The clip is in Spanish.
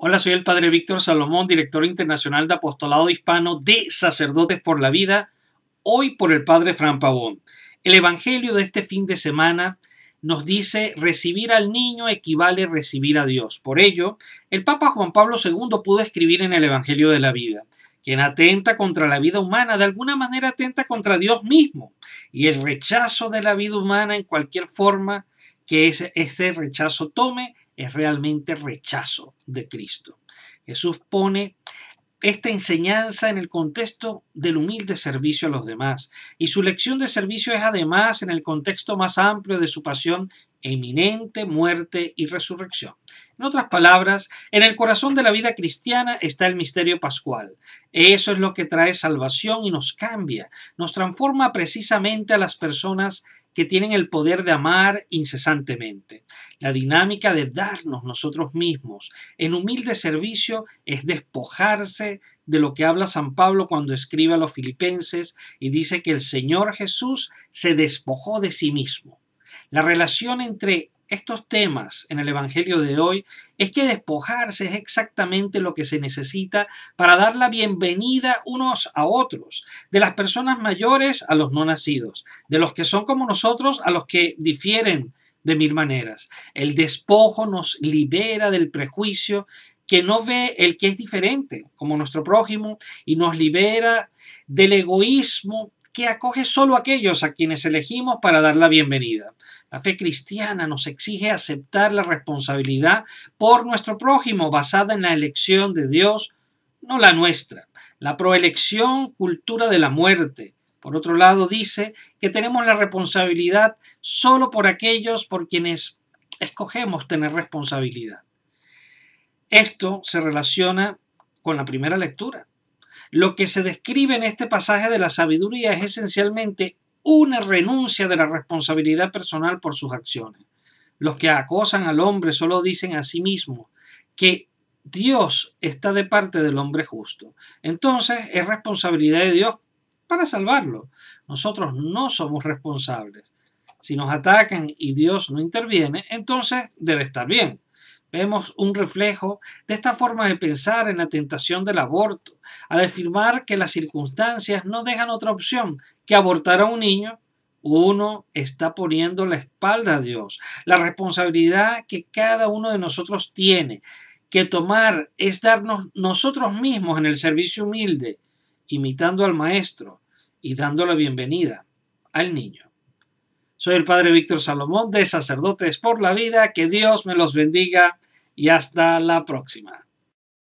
Hola, soy el Padre Víctor Salomón, director internacional de Apostolado Hispano de Sacerdotes por la Vida, hoy por el Padre Fran Pavón. El Evangelio de este fin de semana nos dice recibir al niño equivale recibir a Dios. Por ello, el Papa Juan Pablo II pudo escribir en el Evangelio de la Vida, quien atenta contra la vida humana, de alguna manera atenta contra Dios mismo, y el rechazo de la vida humana en cualquier forma que ese, rechazo tome es realmente rechazo de Cristo. Jesús pone esta enseñanza en el contexto del humilde servicio a los demás y su lección de servicio es además en el contexto más amplio de su pasión eminente, muerte y resurrección. En otras palabras, en el corazón de la vida cristiana está el misterio pascual. Eso es lo que trae salvación y nos cambia, nos transforma precisamente a las personas que tienen el poder de amar incesantemente. La dinámica de darnos nosotros mismos en humilde servicio es despojarse de lo que habla San Pablo cuando escribe a los filipenses y dice que el Señor Jesús se despojó de sí mismo. La relación entre estos temas en el Evangelio de hoy es que despojarse es exactamente lo que se necesita para dar la bienvenida unos a otros, de las personas mayores a los no nacidos, de los que son como nosotros a los que difieren de mil maneras. El despojo nos libera del prejuicio que no ve el que es diferente como nuestro prójimo y nos libera del egoísmo que acoge solo a aquellos a quienes elegimos para dar la bienvenida. La fe cristiana nos exige aceptar la responsabilidad por nuestro prójimo basada en la elección de Dios, no la nuestra. La proelección, cultura de la muerte. Por otro lado, dice que tenemos la responsabilidad solo por aquellos por quienes escogemos tener responsabilidad. Esto se relaciona con la primera lectura. Lo que se describe en este pasaje de la sabiduría es esencialmente una renuncia de la responsabilidad personal por sus acciones. Los que acosan al hombre solo dicen a sí mismo que Dios está de parte del hombre justo. Entonces es responsabilidad de Dios para salvarlo. Nosotros no somos responsables. Si nos atacan y Dios no interviene, entonces debe estar bien. Vemos un reflejo de esta forma de pensar en la tentación del aborto, al afirmar que las circunstancias no dejan otra opción que abortar a un niño. Uno está poniendo la espalda a Dios. La responsabilidad que cada uno de nosotros tiene que tomar es darnos nosotros mismos en el servicio humilde, imitando al Maestro y dando la bienvenida al niño. Soy el Padre Víctor Salomón de Sacerdotes por la Vida. Que Dios me los bendiga y hasta la próxima.